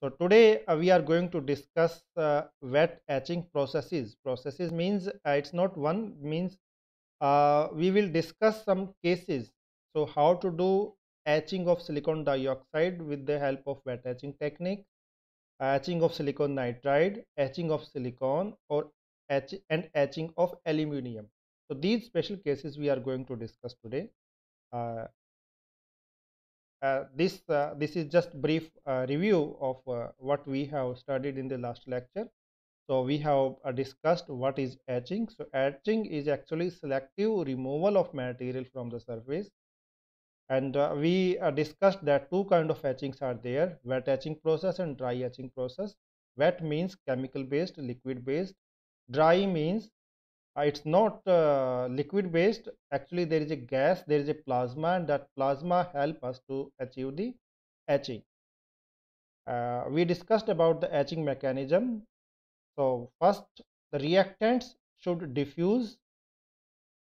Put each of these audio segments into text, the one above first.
So today uh, we are going to discuss uh, wet etching processes. Processes means uh, it's not one means uh, we will discuss some cases. So how to do etching of silicon dioxide with the help of wet etching technique, uh, etching of silicon nitride, etching of silicon or etch and etching of aluminium. So these special cases we are going to discuss today. Uh, uh, this uh, this is just brief uh, review of what we have studied in the last lecture so we have discussed what is etching so etching is actually selective removal of material from the surface and uh, we uh, discussed that two kind of etchings are there wet etching process and dry etching process wet means chemical based liquid based dry means uh, it's not uh, liquid based actually there is a gas there is a plasma and that plasma help us to achieve the etching uh, we discussed about the etching mechanism so first the reactants should diffuse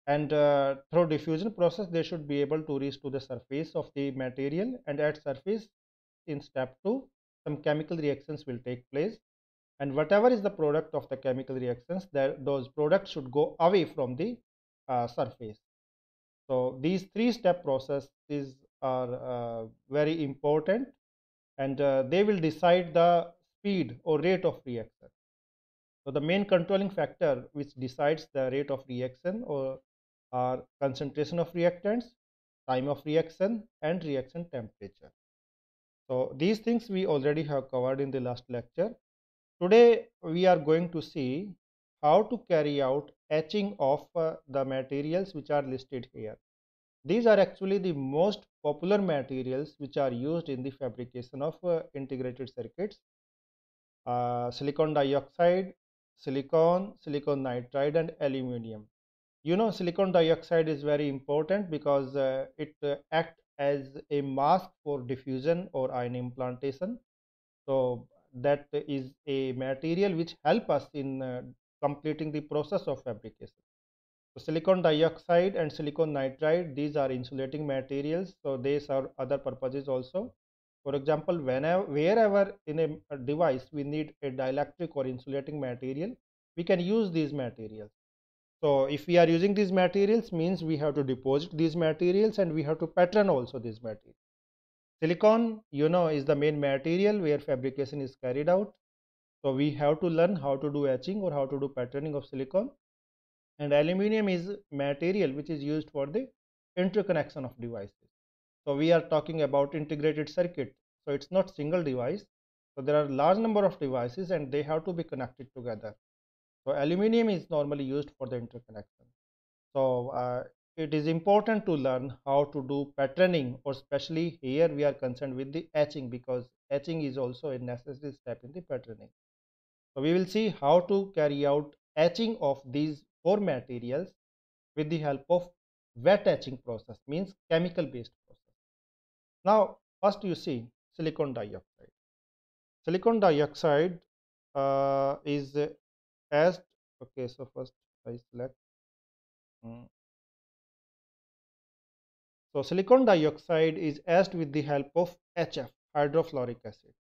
and uh, through diffusion process they should be able to reach to the surface of the material and at surface in step 2 some chemical reactions will take place and whatever is the product of the chemical reactions that those products should go away from the uh, surface so these three step processes are uh, very important and uh, they will decide the speed or rate of reaction so the main controlling factor which decides the rate of reaction or are concentration of reactants time of reaction and reaction temperature so these things we already have covered in the last lecture Today we are going to see how to carry out etching of uh, the materials which are listed here. These are actually the most popular materials which are used in the fabrication of uh, integrated circuits. Uh, silicon dioxide, silicon, silicon nitride and aluminium. You know silicon dioxide is very important because uh, it uh, acts as a mask for diffusion or ion implantation. So that is a material which help us in uh, completing the process of fabrication. So silicon dioxide and silicon nitride these are insulating materials so they serve other purposes also. For example whenever wherever in a, a device we need a dielectric or insulating material we can use these materials. So if we are using these materials means we have to deposit these materials and we have to pattern also these materials. Silicon, you know, is the main material where fabrication is carried out. So we have to learn how to do etching or how to do patterning of silicon. And aluminium is material which is used for the interconnection of devices. So we are talking about integrated circuit. So it's not single device. So there are large number of devices and they have to be connected together. So aluminium is normally used for the interconnection. So uh, it is important to learn how to do patterning or especially here we are concerned with the etching because etching is also a necessary step in the patterning so we will see how to carry out etching of these four materials with the help of wet etching process means chemical based process now first you see silicon dioxide silicon dioxide uh, is as okay so first i select um, so silicon dioxide is etched with the help of HF, hydrofluoric acid.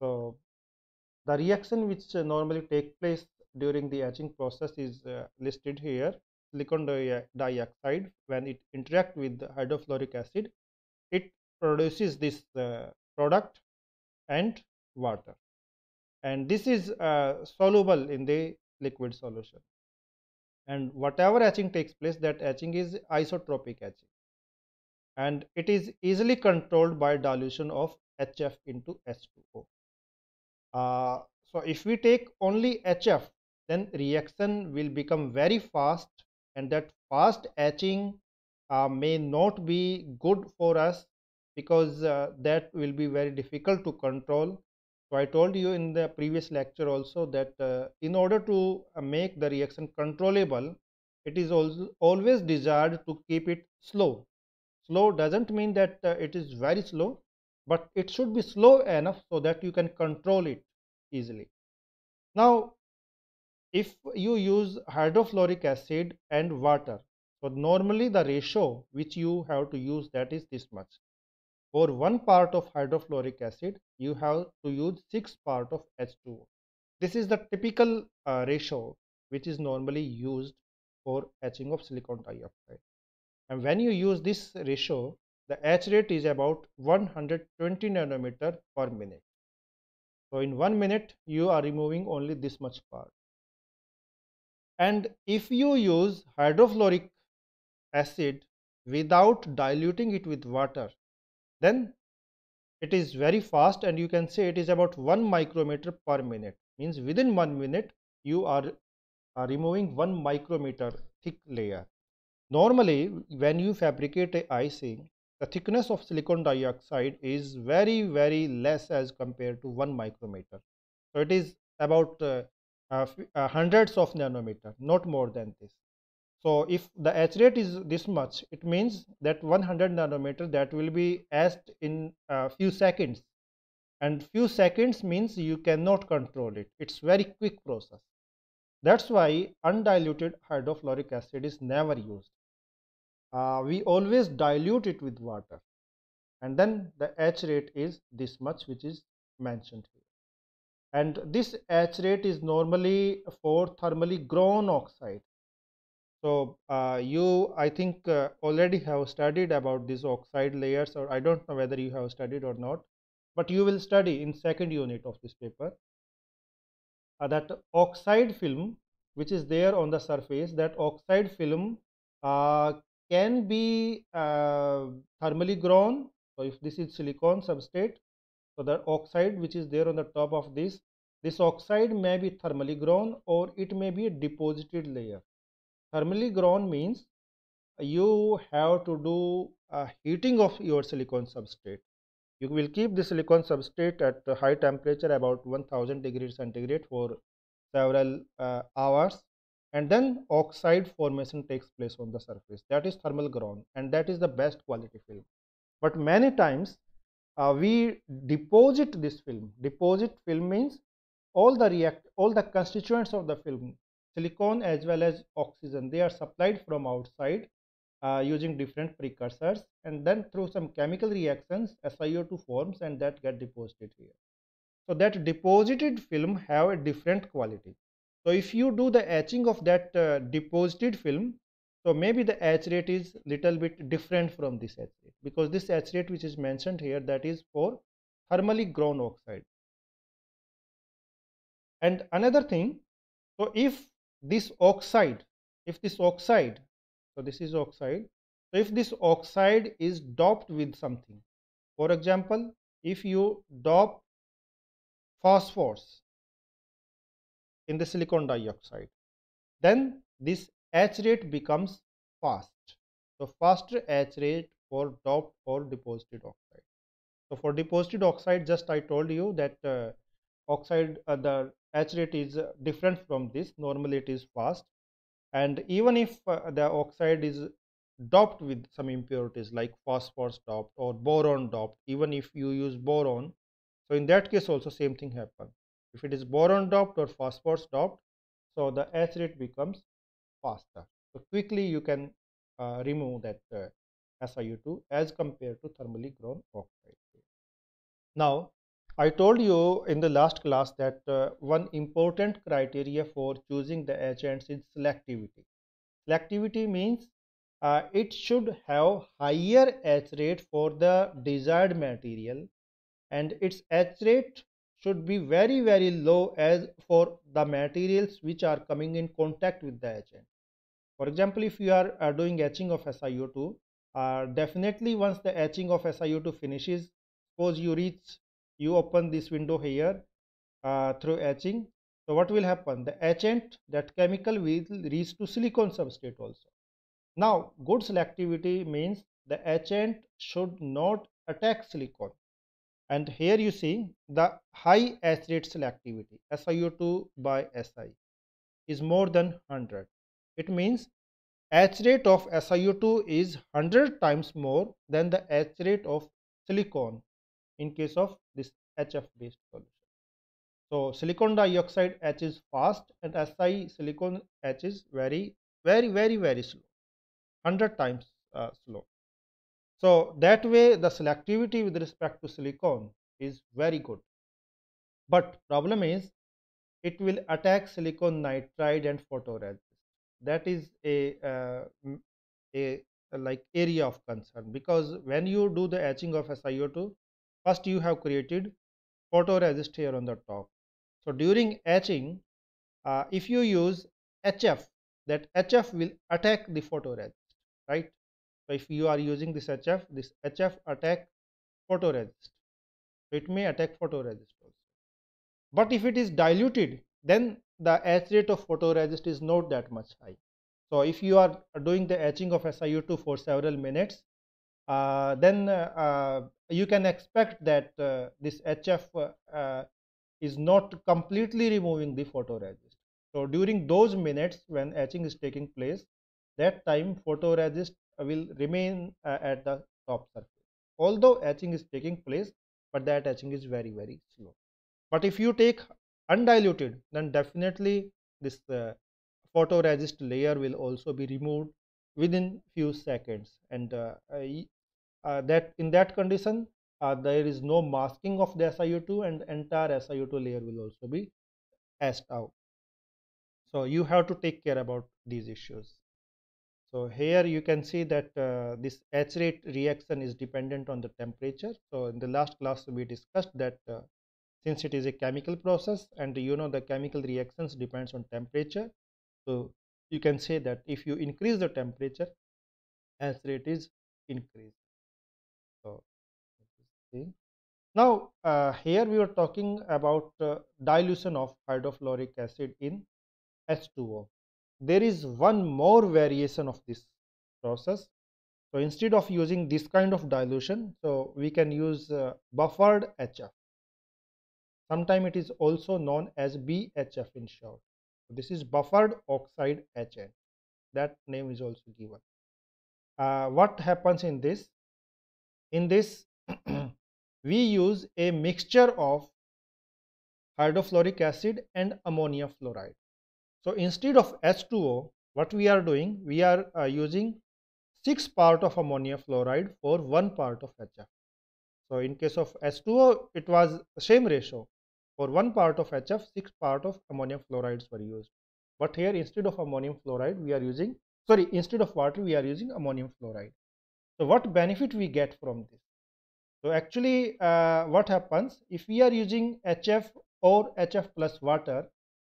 So the reaction which uh, normally take place during the etching process is uh, listed here. Silicon di dioxide, when it interact with hydrofluoric acid, it produces this uh, product and water. And this is uh, soluble in the liquid solution and whatever etching takes place that etching is isotropic etching and it is easily controlled by dilution of HF into H2O. Uh, so if we take only HF then reaction will become very fast and that fast etching uh, may not be good for us because uh, that will be very difficult to control so I told you in the previous lecture also that uh, in order to uh, make the reaction controllable, it is also always desired to keep it slow. Slow doesn't mean that uh, it is very slow, but it should be slow enough so that you can control it easily. Now, if you use hydrofluoric acid and water, so normally the ratio which you have to use that is this much. For one part of hydrofluoric acid, you have to use six part of H2O. This is the typical uh, ratio which is normally used for etching of silicon dioxide. And when you use this ratio, the etch rate is about 120 nanometer per minute. So in one minute, you are removing only this much part. And if you use hydrofluoric acid without diluting it with water, then it is very fast and you can say it is about 1 micrometer per minute means within 1 minute you are, are removing 1 micrometer thick layer normally when you fabricate a IC the thickness of silicon dioxide is very very less as compared to 1 micrometer so it is about uh, uh, uh, hundreds of nanometer not more than this so if the H rate is this much, it means that 100 nanometer that will be etched in a few seconds. And few seconds means you cannot control it. It's very quick process. That's why undiluted hydrofluoric acid is never used. Uh, we always dilute it with water. And then the H rate is this much which is mentioned here. And this H rate is normally for thermally grown oxide so uh, you, I think, uh, already have studied about these oxide layers, or I don't know whether you have studied or not, but you will study in second unit of this paper uh, that oxide film, which is there on the surface, that oxide film uh, can be uh, thermally grown. So if this is silicon substrate, so that oxide which is there on the top of this, this oxide may be thermally grown or it may be a deposited layer thermally grown means you have to do a heating of your silicon substrate you will keep the silicon substrate at a high temperature about 1000 degrees centigrade for several uh, hours and then oxide formation takes place on the surface that is thermal ground and that is the best quality film but many times uh, we deposit this film deposit film means all the react all the constituents of the film silicon as well as oxygen they are supplied from outside uh, using different precursors and then through some chemical reactions SiO2 forms and that get deposited here. So that deposited film have a different quality. So if you do the etching of that uh, deposited film, so maybe the etch rate is little bit different from this etch rate because this etch rate which is mentioned here that is for thermally grown oxide. And another thing, so if this oxide if this oxide so this is oxide so if this oxide is doped with something for example if you dope phosphorus in the silicon dioxide then this H rate becomes fast so faster H rate for doped or deposited oxide so for deposited oxide just I told you that uh, oxide uh, the h rate is uh, different from this normally it is fast and even if uh, the oxide is doped with some impurities like phosphorus doped or boron doped even if you use boron so in that case also same thing happens if it is boron doped or phosphorus doped so the h rate becomes faster so quickly you can uh, remove that uh, SiO2 as compared to thermally grown oxide now I told you in the last class that uh, one important criteria for choosing the agents is selectivity. Selectivity means uh, it should have higher H rate for the desired material and its H rate should be very very low as for the materials which are coming in contact with the agent. For example, if you are uh, doing etching of SiO2, uh, definitely once the etching of SiO2 finishes, suppose you reach you open this window here uh, through etching so what will happen the etchant that chemical will reach to silicon substrate also now good selectivity means the etchant should not attack silicon and here you see the high H rate selectivity SiO2 by Si is more than 100 it means H rate of SiO2 is 100 times more than the H rate of silicon in case of this HF based solution. So silicon dioxide H is fast and Si silicon H is very very very very slow 100 times uh, slow. So that way the selectivity with respect to silicon is very good. But problem is it will attack silicon nitride and photoresist. That is a, uh, a like area of concern because when you do the etching of SiO2 First, you have created photoresist here on the top. So during etching, uh, if you use HF, that HF will attack the photoresist, right? So if you are using this HF, this HF attack photoresist. So it may attack photoresist also. But if it is diluted, then the etch rate of photoresist is not that much high. So if you are doing the etching of SiO2 for several minutes, uh, then uh, you can expect that uh, this HF is not completely removing the photoresist. So during those minutes when etching is taking place, that time photoresist will remain at the top surface. Although etching is taking place, but that etching is very very slow. But if you take undiluted, then definitely this uh, photoresist layer will also be removed within few seconds and uh, uh, that in that condition uh, there is no masking of the SiO2 and entire SiO2 layer will also be hashed out. So you have to take care about these issues. So here you can see that uh, this H rate reaction is dependent on the temperature. So in the last class we discussed that uh, since it is a chemical process and you know the chemical reactions depends on temperature. So you can say that if you increase the temperature, H rate is increased. Okay. Now, uh, here we are talking about uh, dilution of hydrofluoric acid in H2O. There is one more variation of this process. So, instead of using this kind of dilution, so we can use uh, buffered HF. Sometimes it is also known as BHF in short. This is buffered oxide HN. That name is also given. Uh, what happens in this? In this, we use a mixture of hydrofluoric acid and ammonia fluoride. So instead of H2O, what we are doing, we are uh, using 6 part of ammonia fluoride for 1 part of HF. So in case of H2O, it was same ratio. For 1 part of HF, 6 part of ammonia fluorides were used. But here instead of ammonium fluoride, we are using, sorry, instead of water, we are using ammonium fluoride. So what benefit we get from this? So actually uh, what happens if we are using HF or HF plus water,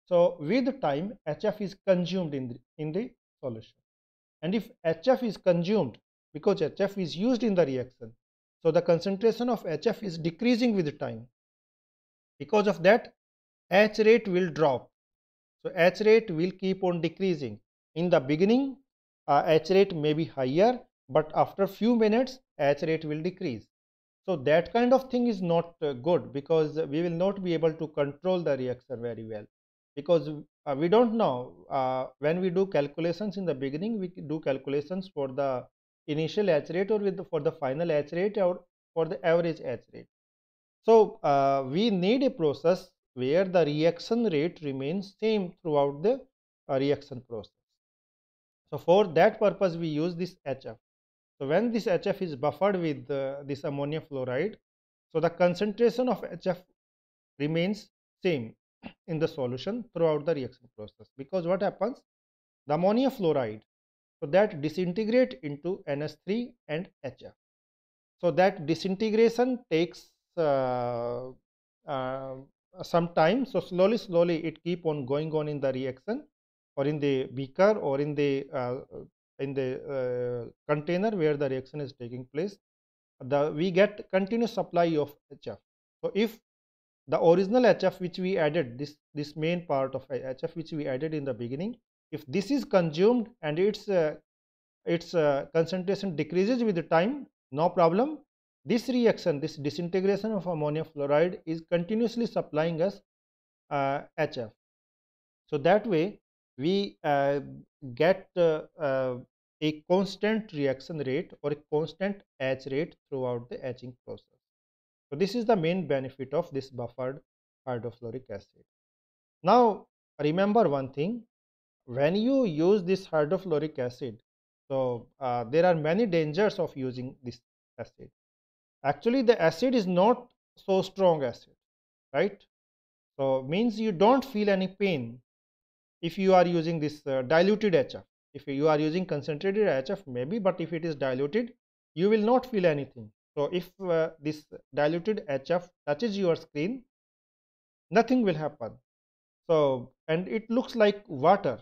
so with time HF is consumed in the, in the solution. And if HF is consumed because HF is used in the reaction, so the concentration of HF is decreasing with time. Because of that, H rate will drop. So H rate will keep on decreasing. In the beginning, uh, H rate may be higher, but after few minutes, H rate will decrease. So that kind of thing is not uh, good because we will not be able to control the reactor very well because uh, we don't know uh, when we do calculations in the beginning we do calculations for the initial H rate or with the, for the final H rate or for the average H rate. So uh, we need a process where the reaction rate remains same throughout the uh, reaction process. So for that purpose we use this HF. So when this HF is buffered with uh, this ammonia fluoride, so the concentration of HF remains same in the solution throughout the reaction process because what happens the ammonia fluoride so that disintegrate into ns 3 and HF. So that disintegration takes uh, uh, some time. So slowly, slowly it keep on going on in the reaction or in the beaker or in the uh, in the uh, container where the reaction is taking place the we get continuous supply of hf so if the original hf which we added this this main part of hf which we added in the beginning if this is consumed and its uh, its uh, concentration decreases with the time no problem this reaction this disintegration of ammonia fluoride is continuously supplying us uh, hf so that way we uh, get uh, uh, a constant reaction rate or a constant etch rate throughout the etching process. So this is the main benefit of this buffered hydrofluoric acid. Now remember one thing when you use this hydrofluoric acid so uh, there are many dangers of using this acid actually the acid is not so strong acid right so means you don't feel any pain if you are using this uh, diluted HF. If you are using concentrated HF maybe but if it is diluted you will not feel anything. So if uh, this diluted HF touches your screen nothing will happen. So and it looks like water.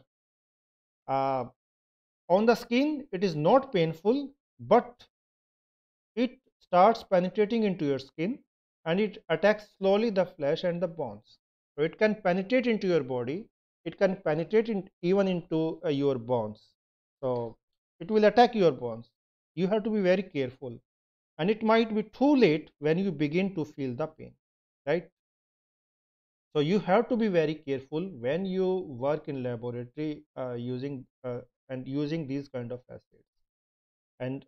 Uh, on the skin it is not painful but it starts penetrating into your skin and it attacks slowly the flesh and the bones. So it can penetrate into your body it can penetrate in, even into uh, your bones so it will attack your bones you have to be very careful and it might be too late when you begin to feel the pain right so you have to be very careful when you work in laboratory uh, using uh, and using these kind of acids and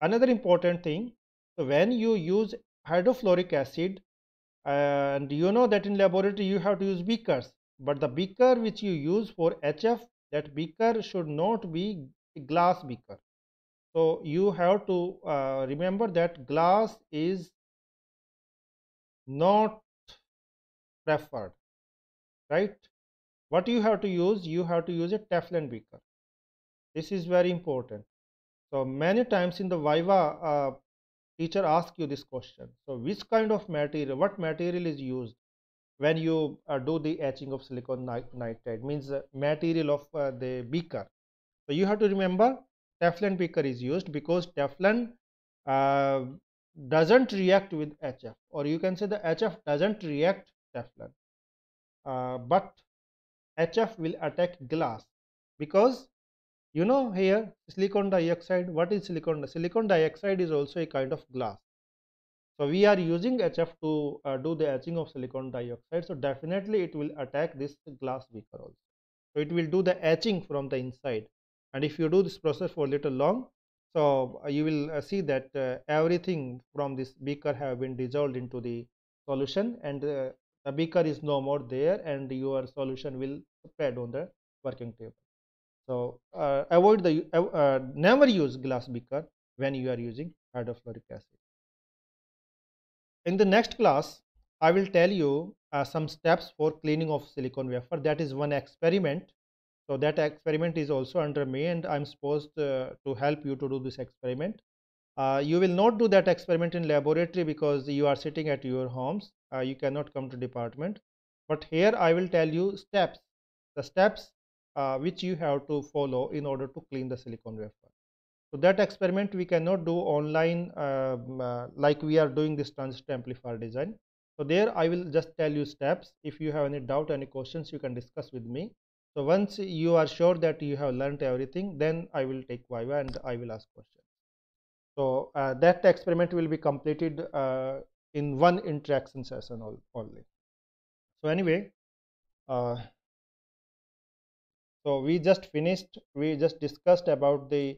another important thing so when you use hydrofluoric acid and you know that in laboratory you have to use beakers but the beaker which you use for HF, that beaker should not be glass beaker. So you have to uh, remember that glass is not preferred, right? What you have to use? You have to use a Teflon beaker. This is very important. So many times in the Viva, uh, teacher asks you this question. So which kind of material, what material is used? when you uh, do the etching of silicon nitride means material of uh, the beaker so you have to remember Teflon beaker is used because Teflon uh, doesn't react with HF or you can say the HF doesn't react Teflon uh, but HF will attack glass because you know here silicon dioxide what is silicon silicon dioxide is also a kind of glass so we are using hf to uh, do the etching of silicon dioxide so definitely it will attack this glass beaker also so it will do the etching from the inside and if you do this process for little long so uh, you will uh, see that uh, everything from this beaker have been dissolved into the solution and uh, the beaker is no more there and your solution will spread on the working table so avoid the never use glass beaker when you are using hydrofluoric acid in the next class, I will tell you uh, some steps for cleaning of silicon wafer. That is one experiment. So that experiment is also under me and I'm supposed uh, to help you to do this experiment. Uh, you will not do that experiment in laboratory because you are sitting at your homes. Uh, you cannot come to department. But here I will tell you steps, the steps uh, which you have to follow in order to clean the silicon wafer. So that experiment we cannot do online um, uh, like we are doing this transistor amplifier design. So there I will just tell you steps. If you have any doubt, any questions, you can discuss with me. So once you are sure that you have learned everything, then I will take Viva and I will ask questions. So uh, that experiment will be completed uh, in one interaction session only. So anyway, uh, so we just finished, we just discussed about the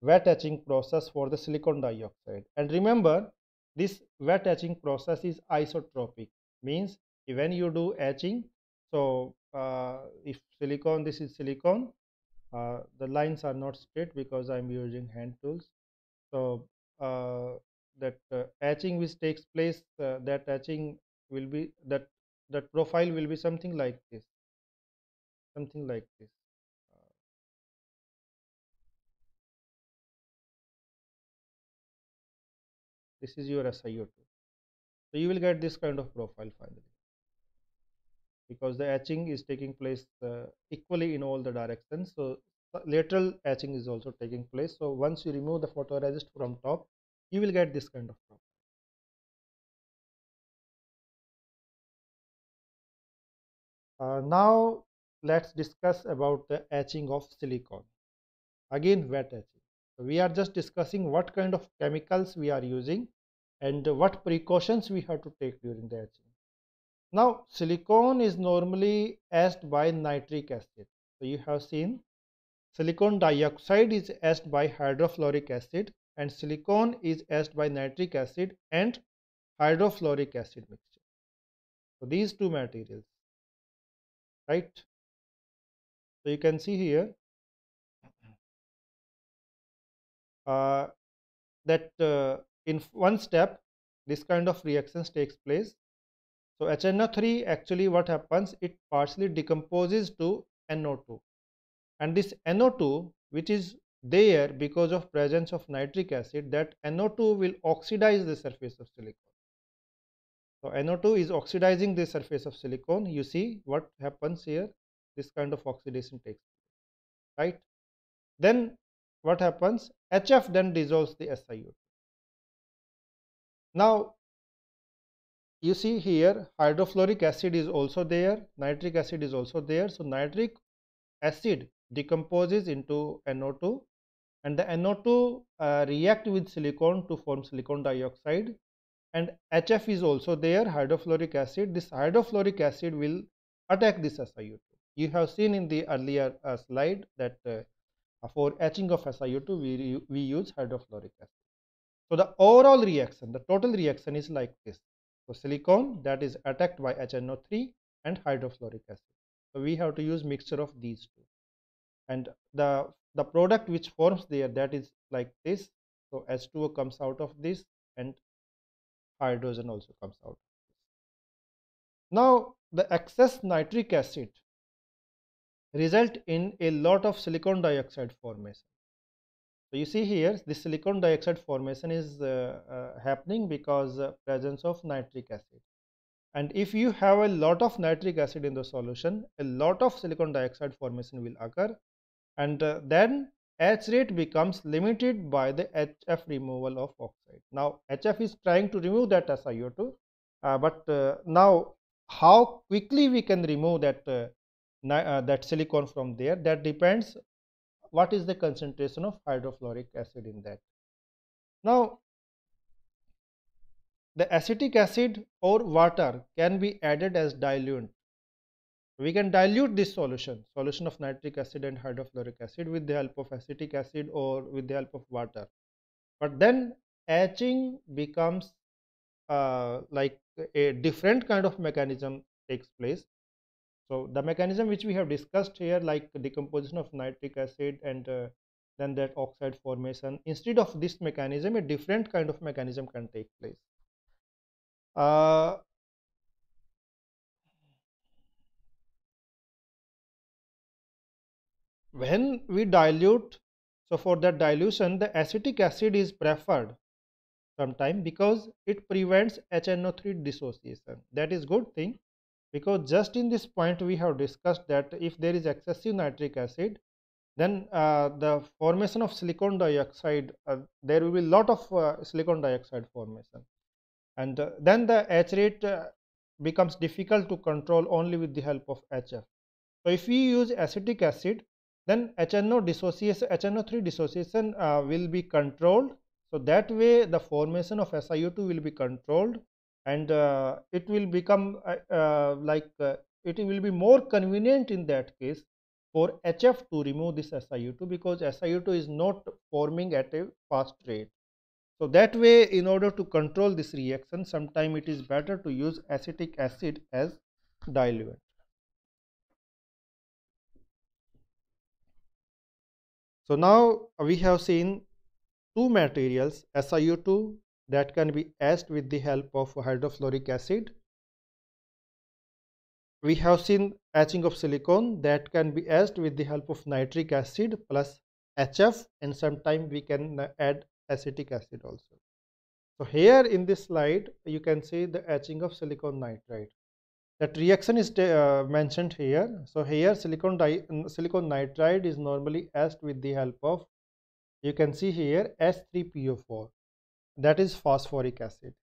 wet etching process for the silicon dioxide and remember this wet etching process is isotropic means when you do etching so uh, if silicon this is silicon uh, the lines are not straight because i'm using hand tools so uh, that uh, etching which takes place uh, that etching will be that that profile will be something like this something like this this is your SiO2 so you will get this kind of profile finally because the etching is taking place uh, equally in all the directions so lateral etching is also taking place so once you remove the photoresist from top you will get this kind of profile Uh, now let's discuss about the etching of silicon again wet etching we are just discussing what kind of chemicals we are using and what precautions we have to take during the etching. Now silicone is normally etched by nitric acid. So you have seen silicon dioxide is etched by hydrofluoric acid and silicon is etched by nitric acid and hydrofluoric acid mixture. So these two materials, right? So you can see here Uh, that uh, in one step this kind of reactions takes place so HNO3 actually what happens it partially decomposes to NO2 and this NO2 which is there because of presence of nitric acid that NO2 will oxidize the surface of silicon. So NO2 is oxidizing the surface of silicon you see what happens here this kind of oxidation takes place right. Then what happens? HF then dissolves the SiO2. Now, you see here hydrofluoric acid is also there, nitric acid is also there. So, nitric acid decomposes into NO2 and the NO2 uh, react with silicon to form silicon dioxide and HF is also there hydrofluoric acid this hydrofluoric acid will attack this SiO2 you have seen in the earlier uh, slide that uh, for etching of SiO2 we, we use hydrofluoric acid. So the overall reaction, the total reaction is like this. So silicon that is attacked by HNO3 and hydrofluoric acid. So we have to use mixture of these two. And the, the product which forms there that is like this. So H2O comes out of this and hydrogen also comes out. Now the excess nitric acid result in a lot of silicon dioxide formation. So you see here the silicon dioxide formation is uh, uh, happening because uh, presence of nitric acid and if you have a lot of nitric acid in the solution a lot of silicon dioxide formation will occur and uh, then H rate becomes limited by the HF removal of oxide. Now HF is trying to remove that SiO2 uh, but uh, now how quickly we can remove that uh, that silicon from there that depends what is the concentration of hydrofluoric acid in that now the acetic acid or water can be added as diluent we can dilute this solution solution of nitric acid and hydrofluoric acid with the help of acetic acid or with the help of water but then etching becomes uh, like a different kind of mechanism takes place so the mechanism which we have discussed here like decomposition of nitric acid and uh, then that oxide formation instead of this mechanism a different kind of mechanism can take place. Uh, when we dilute so for that dilution the acetic acid is preferred sometime because it prevents HNO3 dissociation that is good thing because just in this point we have discussed that if there is excessive nitric acid then uh, the formation of silicon dioxide uh, there will be lot of uh, silicon dioxide formation and uh, then the H rate uh, becomes difficult to control only with the help of HF. So if we use acetic acid then HNO dissociation HNO3 dissociation uh, will be controlled so that way the formation of SiO2 will be controlled and uh, it will become uh, uh, like it will be more convenient in that case for HF to remove this SiO2 because SiO2 is not forming at a fast rate. So that way in order to control this reaction sometimes it is better to use acetic acid as diluent. So now we have seen two materials SiO2 that can be etched with the help of hydrofluoric acid. We have seen etching of silicon that can be etched with the help of nitric acid plus HF and sometimes we can add acetic acid also. So here in this slide you can see the etching of silicon nitride. That reaction is uh, mentioned here. So here silicon, silicon nitride is normally etched with the help of you can see here S3PO4 that is phosphoric acid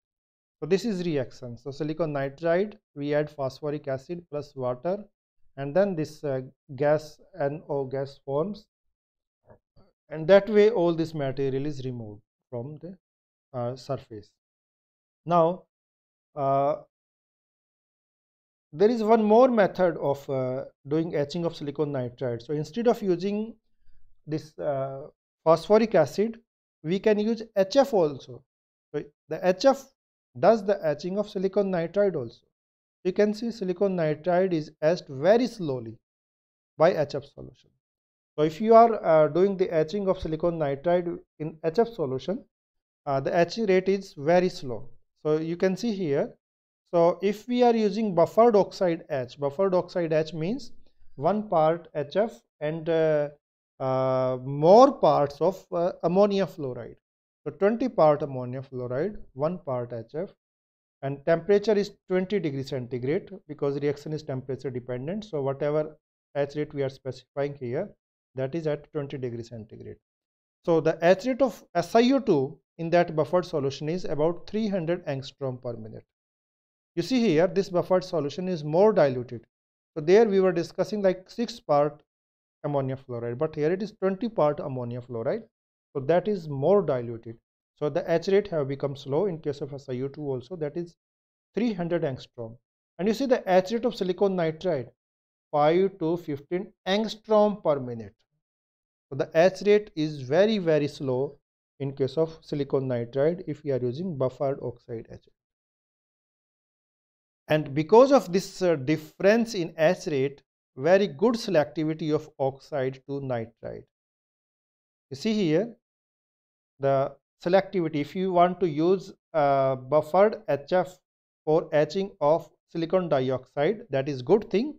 so this is reaction so silicon nitride we add phosphoric acid plus water and then this uh, gas NO gas forms and that way all this material is removed from the uh, surface now uh, there is one more method of uh, doing etching of silicon nitride so instead of using this uh, phosphoric acid we can use HF also. So the HF does the etching of silicon nitride also. You can see silicon nitride is etched very slowly by HF solution. So if you are uh, doing the etching of silicon nitride in HF solution, uh, the etching rate is very slow. So you can see here. So if we are using buffered oxide etch, buffered oxide etch means one part HF and uh, uh, more parts of uh, ammonia fluoride. So 20 part ammonia fluoride, 1 part HF and temperature is 20 degree centigrade because reaction is temperature dependent. So whatever H rate we are specifying here that is at 20 degree centigrade. So the H rate of SiO2 in that buffered solution is about 300 angstrom per minute. You see here this buffered solution is more diluted. So there we were discussing like 6 part ammonia fluoride but here it is 20 part ammonia fluoride so that is more diluted so the H rate have become slow in case of SiO2 also that is 300 angstrom and you see the H rate of silicon nitride 5 to 15 angstrom per minute so the H rate is very very slow in case of silicon nitride if we are using buffered oxide H and because of this uh, difference in H rate very good selectivity of oxide to nitride. You see here the selectivity if you want to use a buffered HF for etching of silicon dioxide that is good thing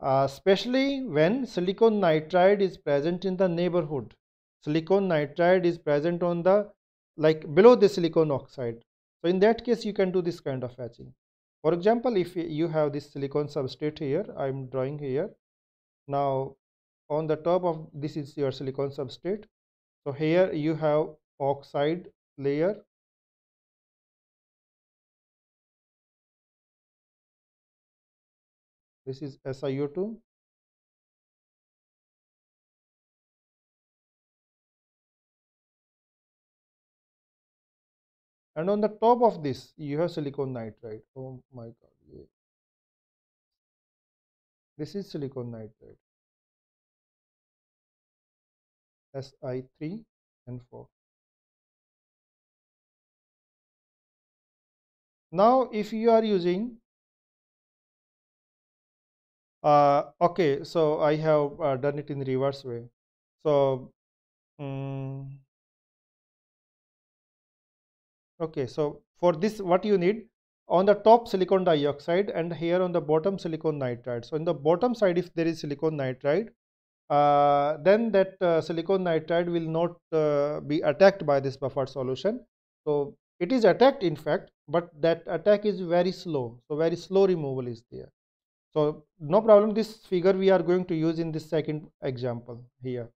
uh, especially when silicon nitride is present in the neighborhood silicon nitride is present on the like below the silicon oxide so in that case you can do this kind of etching for example if you have this silicon substrate here i'm drawing here now on the top of this is your silicon substrate so here you have oxide layer this is SiO2 and on the top of this you have silicon nitride oh my god yeah. this is silicon nitride si3 and 4 now if you are using uh, okay so i have uh, done it in reverse way so um, okay so for this what you need on the top silicon dioxide and here on the bottom silicon nitride so in the bottom side if there is silicon nitride uh, then that uh, silicon nitride will not uh, be attacked by this buffered solution so it is attacked in fact but that attack is very slow so very slow removal is there so no problem this figure we are going to use in this second example here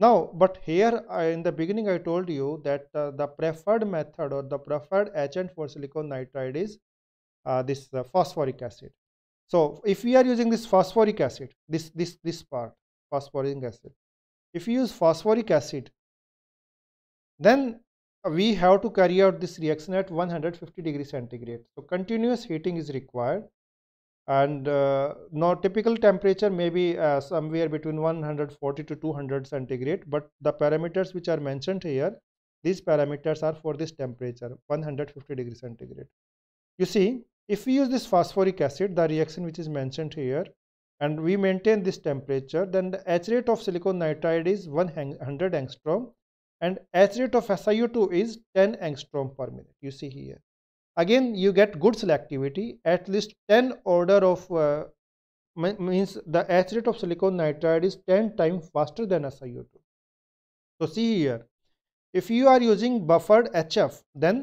now but here I, in the beginning i told you that uh, the preferred method or the preferred agent for silicon nitride is uh, this uh, phosphoric acid so if we are using this phosphoric acid this this this part phosphoric acid if you use phosphoric acid then we have to carry out this reaction at 150 degree centigrade so continuous heating is required and uh, now typical temperature may be uh, somewhere between 140 to 200 centigrade but the parameters which are mentioned here these parameters are for this temperature 150 degree centigrade you see if we use this phosphoric acid the reaction which is mentioned here and we maintain this temperature then the H rate of silicon nitride is 100 angstrom and H rate of SiO2 is 10 angstrom per minute you see here again you get good selectivity at least 10 order of uh, means the rate of silicon nitride is 10 times faster than SiO2 so see here if you are using buffered HF then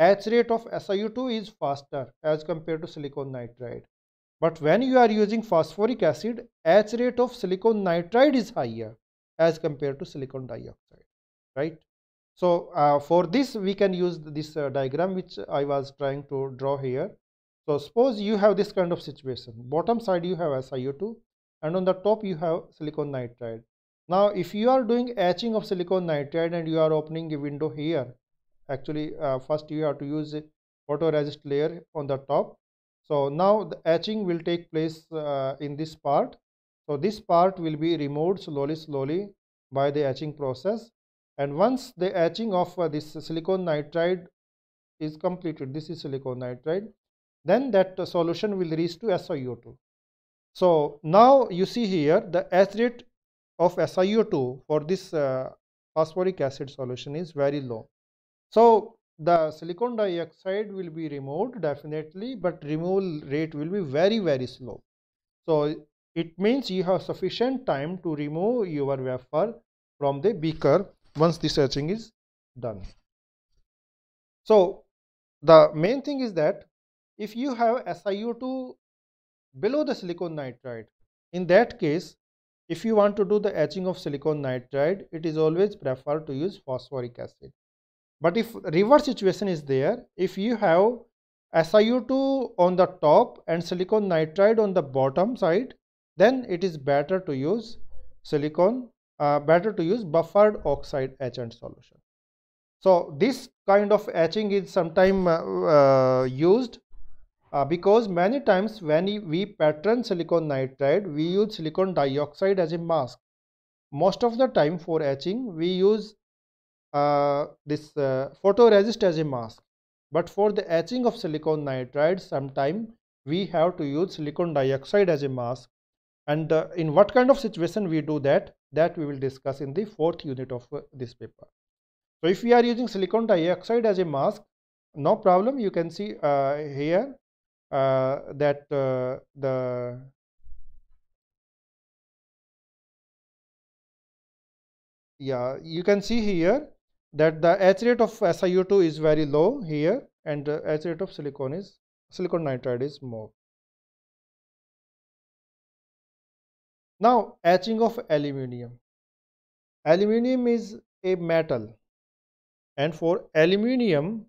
rate of SiO2 is faster as compared to silicon nitride but when you are using phosphoric acid rate of silicon nitride is higher as compared to silicon dioxide right so uh, for this we can use this uh, diagram which I was trying to draw here. So suppose you have this kind of situation. Bottom side you have SiO2 and on the top you have silicon nitride. Now if you are doing etching of silicon nitride and you are opening a window here. Actually uh, first you have to use a photoresist layer on the top. So now the etching will take place uh, in this part. So this part will be removed slowly slowly by the etching process and once the etching of uh, this silicon nitride is completed this is silicon nitride then that uh, solution will reach to SiO2 so now you see here the H rate of SiO2 for this uh, phosphoric acid solution is very low so the silicon dioxide will be removed definitely but removal rate will be very very slow so it means you have sufficient time to remove your wafer from the beaker once the searching is done. So the main thing is that if you have SiO2 below the silicon nitride, in that case, if you want to do the etching of silicon nitride, it is always preferred to use phosphoric acid. But if reverse situation is there, if you have SiO2 on the top and silicon nitride on the bottom side, then it is better to use silicon uh, better to use buffered oxide etchant solution. So this kind of etching is sometimes uh, uh, used uh, because many times when we pattern silicon nitride, we use silicon dioxide as a mask. Most of the time for etching, we use this photoresist as a mask. But for the etching of silicon nitride, sometimes we have to use silicon dioxide as a mask and uh, in what kind of situation we do that that we will discuss in the fourth unit of uh, this paper. So if we are using silicon dioxide as a mask, no problem. You can see uh, here uh, that uh, the yeah you can see here that the H rate of SiO2 is very low here and the H rate of silicon is silicon nitride is more. Now etching of aluminium. Aluminium is a metal and for aluminium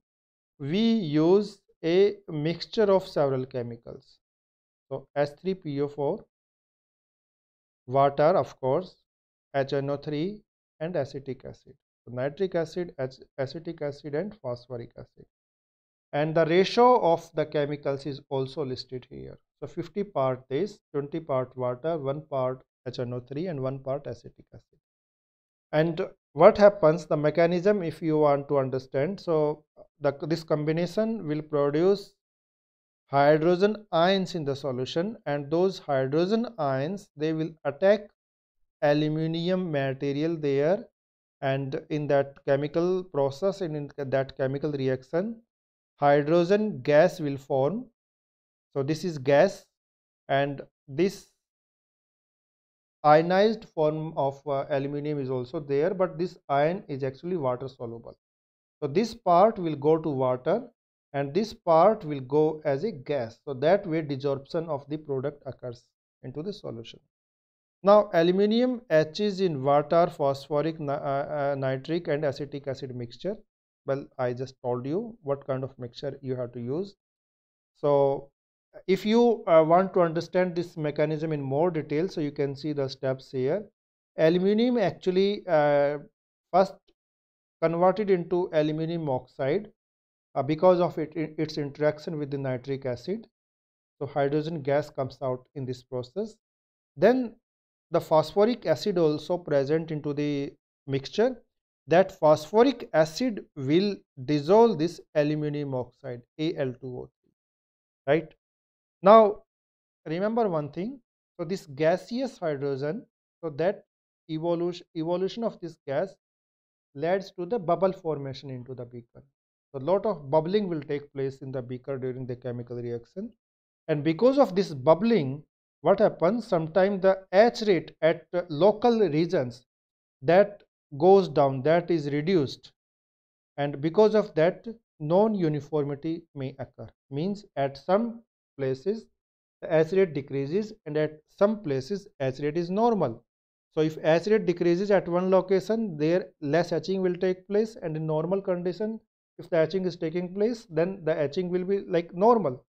we use a mixture of several chemicals. So S3PO4, water of course, HNO3 and acetic acid. So nitric acid, acetic acid and phosphoric acid and the ratio of the chemicals is also listed here so 50 part this 20 part water 1 part HNO3 and 1 part acetic acid and what happens the mechanism if you want to understand so the, this combination will produce hydrogen ions in the solution and those hydrogen ions they will attack aluminium material there and in that chemical process and in that chemical reaction hydrogen gas will form so this is gas and this ionized form of uh, aluminium is also there but this ion is actually water soluble so this part will go to water and this part will go as a gas so that way desorption of the product occurs into the solution now aluminium H is in water phosphoric uh, uh, nitric and acetic acid mixture well i just told you what kind of mixture you have to use so if you uh, want to understand this mechanism in more detail so you can see the steps here aluminum actually uh, first converted into aluminum oxide uh, because of it, its interaction with the nitric acid so hydrogen gas comes out in this process then the phosphoric acid also present into the mixture that phosphoric acid will dissolve this aluminum oxide Al2O3 right now remember one thing so this gaseous hydrogen so that evolution evolution of this gas leads to the bubble formation into the beaker so lot of bubbling will take place in the beaker during the chemical reaction and because of this bubbling what happens sometimes the H rate at local regions that goes down that is reduced and because of that non-uniformity may occur means at some places the acid decreases and at some places acid is normal so if acid decreases at one location there less etching will take place and in normal condition if the etching is taking place then the etching will be like normal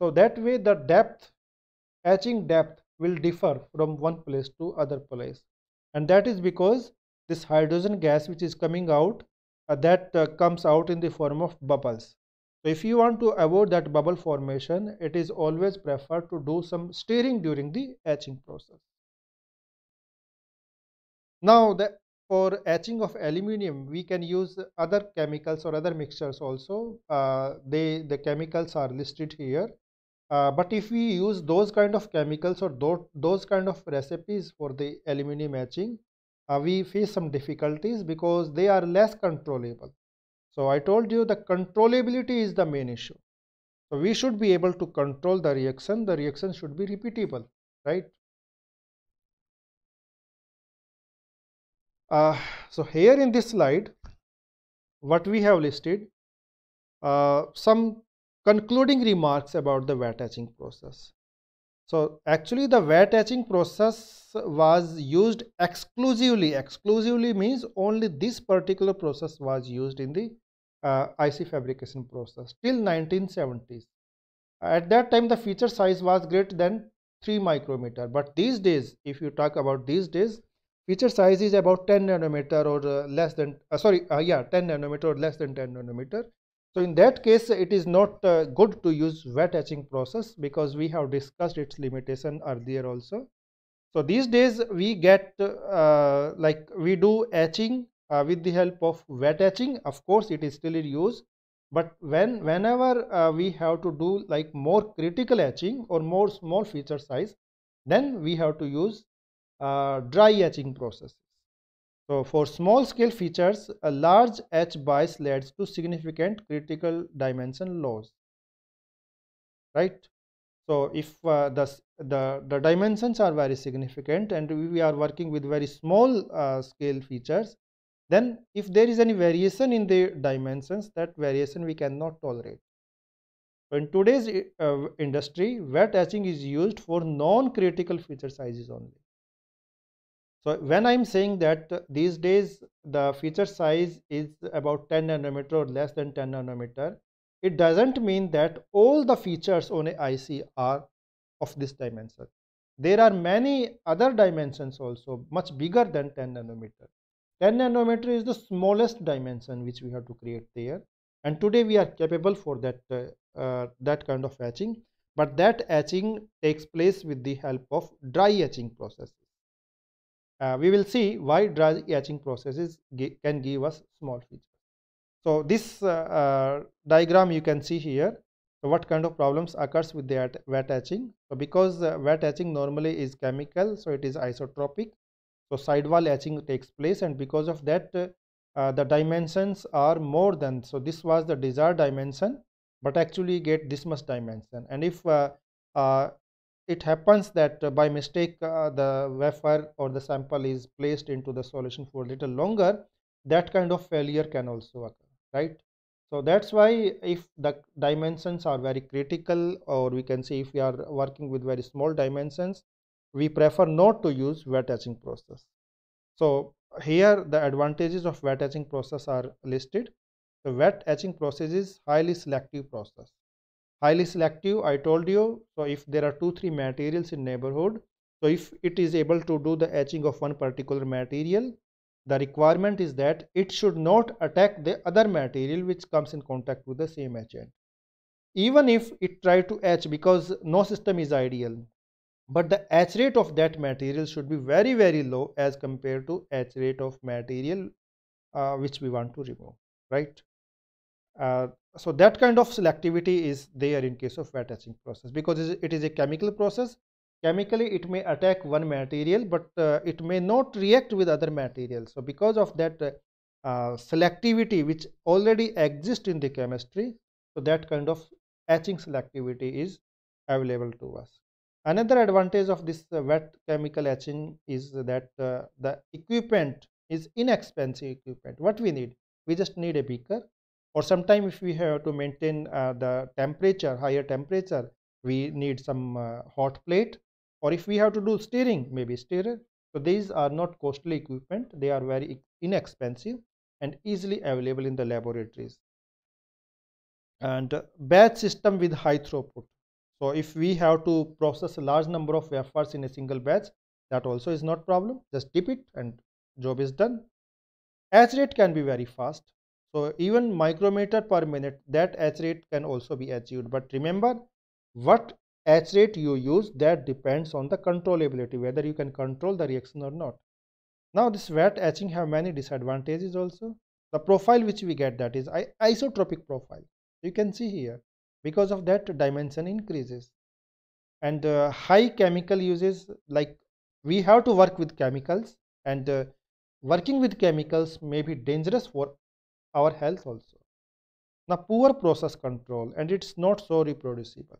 so that way the depth etching depth will differ from one place to other place and that is because this hydrogen gas which is coming out uh, that uh, comes out in the form of bubbles so if you want to avoid that bubble formation it is always preferred to do some stirring during the etching process now for etching of aluminium we can use other chemicals or other mixtures also uh, they the chemicals are listed here uh, but if we use those kind of chemicals or those, those kind of recipes for the aluminium etching uh, we face some difficulties because they are less controllable. So I told you the controllability is the main issue. So we should be able to control the reaction. The reaction should be repeatable, right? Uh, so here in this slide, what we have listed, uh, some concluding remarks about the wet etching process. So actually the wet etching process was used exclusively, exclusively means only this particular process was used in the uh, IC fabrication process till 1970s. At that time the feature size was greater than 3 micrometer but these days if you talk about these days feature size is about 10 nanometer or uh, less than uh, sorry uh, yeah 10 nanometer or less than 10 nanometer so in that case, it is not uh, good to use wet etching process because we have discussed its limitation earlier also. So these days we get uh, like we do etching uh, with the help of wet etching. Of course, it is still in use. But when whenever uh, we have to do like more critical etching or more small feature size, then we have to use uh, dry etching process. So for small scale features, a large H bias leads to significant critical dimension loss, right? So if uh, the, the, the, dimensions are very significant and we are working with very small uh, scale features, then if there is any variation in the dimensions, that variation we cannot tolerate. In today's uh, industry, wet etching is used for non-critical feature sizes only. So when I'm saying that these days the feature size is about 10 nanometer or less than 10 nanometer, it doesn't mean that all the features on a IC are of this dimension. There are many other dimensions also much bigger than 10 nanometer. 10 nanometer is the smallest dimension which we have to create there and today we are capable for that uh, uh, that kind of etching but that etching takes place with the help of dry etching process uh, we will see why dry etching processes can give us small features. So this uh, uh, diagram you can see here. So what kind of problems occurs with the wet etching? So because uh, wet etching normally is chemical, so it is isotropic. So sidewall etching takes place, and because of that, the dimensions are more than. So this was the desired dimension, but actually get this much dimension. And if uh, uh, it happens that uh, by mistake uh, the wafer or the sample is placed into the solution for a little longer that kind of failure can also occur right so that's why if the dimensions are very critical or we can say if we are working with very small dimensions we prefer not to use wet etching process so here the advantages of wet etching process are listed the wet etching process is highly selective process highly selective i told you so if there are two three materials in neighborhood so if it is able to do the etching of one particular material the requirement is that it should not attack the other material which comes in contact with the same agent even if it try to etch because no system is ideal but the etch rate of that material should be very very low as compared to etch rate of material uh, which we want to remove right uh, so that kind of selectivity is there in case of wet etching process because it is a chemical process chemically it may attack one material but uh, it may not react with other materials so because of that uh, uh, selectivity which already exists in the chemistry so that kind of etching selectivity is available to us another advantage of this uh, wet chemical etching is that uh, the equipment is inexpensive equipment what we need we just need a beaker or sometime if we have to maintain uh, the temperature higher temperature we need some uh, hot plate or if we have to do steering maybe steerer so these are not costly equipment they are very inexpensive and easily available in the laboratories and uh, batch system with high throughput so if we have to process a large number of wafers in a single batch that also is not problem just dip it and job is done Edge rate can be very fast so even micrometer per minute, that H rate can also be achieved. But remember, what H rate you use, that depends on the controllability, whether you can control the reaction or not. Now this wet etching have many disadvantages also. The profile which we get that is isotropic profile. You can see here because of that dimension increases and uh, high chemical uses like we have to work with chemicals and uh, working with chemicals may be dangerous for our health also. Now poor process control and it's not so reproducible.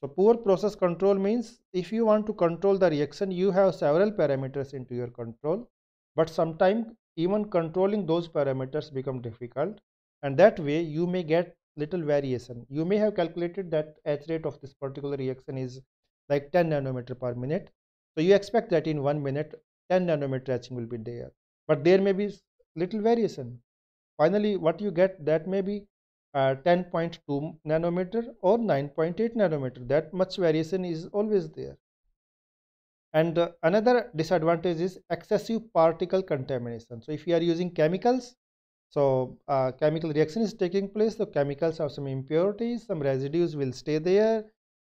So poor process control means if you want to control the reaction you have several parameters into your control but sometimes even controlling those parameters become difficult and that way you may get little variation. You may have calculated that H rate of this particular reaction is like 10 nanometer per minute. So you expect that in one minute 10 nanometer etching will be there but there may be little variation Finally, what you get that may be uh, 10.2 nanometer or 9.8 nanometer. That much variation is always there. And uh, another disadvantage is excessive particle contamination. So if you are using chemicals, so uh, chemical reaction is taking place. The chemicals have some impurities, some residues will stay there,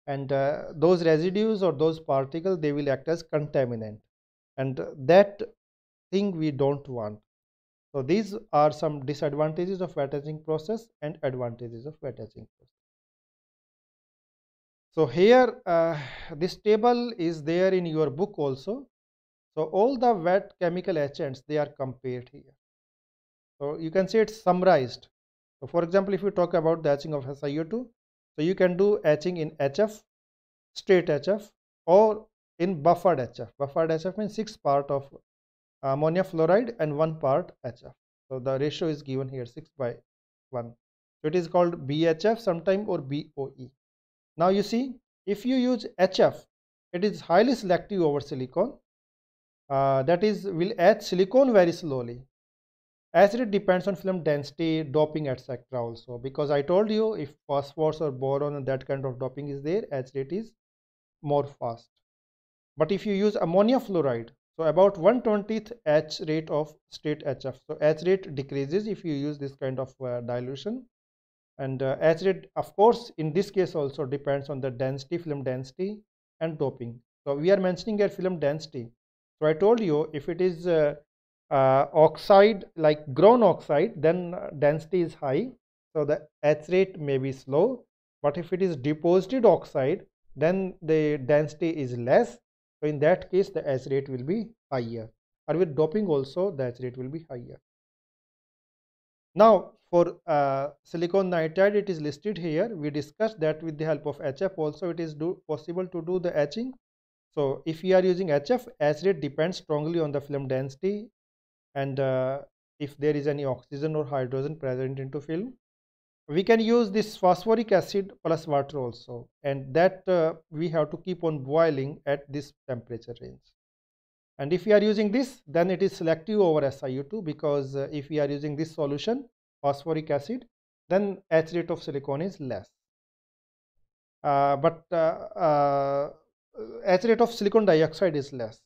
and uh, those residues or those particles they will act as contaminant, and uh, that thing we don't want. So these are some disadvantages of wet etching process and advantages of wet etching process. So here uh, this table is there in your book also. So all the wet chemical agents they are compared here. So you can see it's summarized. So for example if you talk about the etching of SiO2 so you can do etching in HF straight HF or in buffered HF. Buffered HF means 6 part of ammonia fluoride and one part HF. So the ratio is given here 6 by 1. So it is called BHF sometime or BOE. Now you see if you use HF it is highly selective over silicon uh, that is will add silicon very slowly as it depends on film density doping etc also because I told you if phosphorus or boron and that kind of doping is there etch rate is more fast but if you use ammonia fluoride so about 120th H rate of state HF. So H rate decreases if you use this kind of uh, dilution. And uh, H rate, of course, in this case also depends on the density, film density and doping. So we are mentioning here film density. So I told you if it is uh, uh oxide like grown oxide, then uh, density is high. So the H rate may be slow. But if it is deposited oxide, then the density is less so in that case, the S rate will be higher or with doping also the S rate will be higher. Now for uh, silicon nitride it is listed here. We discussed that with the help of HF also it is do, possible to do the etching. So if we are using HF, S rate depends strongly on the film density and uh, if there is any oxygen or hydrogen present into film we can use this phosphoric acid plus water also and that uh, we have to keep on boiling at this temperature range and if we are using this then it is selective over SiO2 because uh, if we are using this solution phosphoric acid then H rate of silicon is less uh, but uh, uh, H rate of silicon dioxide is less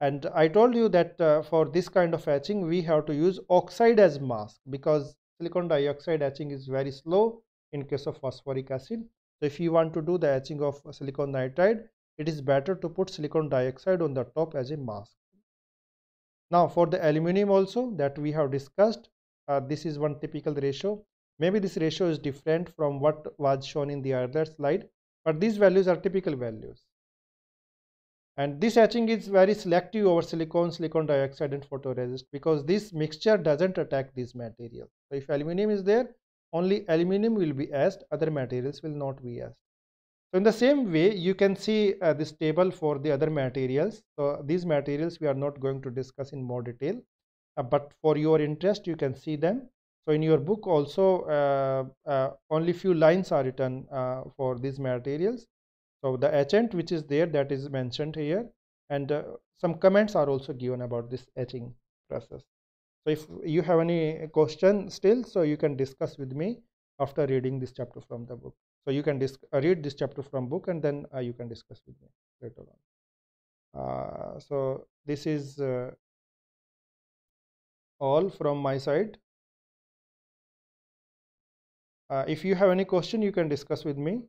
and I told you that uh, for this kind of etching we have to use oxide as mask because silicon dioxide etching is very slow in case of phosphoric acid so if you want to do the etching of silicon nitride it is better to put silicon dioxide on the top as a mask now for the aluminum also that we have discussed uh, this is one typical ratio maybe this ratio is different from what was shown in the other slide but these values are typical values and this etching is very selective over silicon silicon dioxide and photoresist because this mixture doesn't attack these materials so if aluminium is there, only aluminium will be asked, other materials will not be asked. So in the same way, you can see uh, this table for the other materials. So these materials we are not going to discuss in more detail, uh, but for your interest, you can see them. So in your book also, uh, uh only few lines are written uh, for these materials. So the agent which is there that is mentioned here and uh, some comments are also given about this etching process. So if you have any question still, so you can discuss with me after reading this chapter from the book. So you can uh, read this chapter from book and then uh, you can discuss with me later on. Uh, so this is uh, all from my side. Uh, if you have any question, you can discuss with me.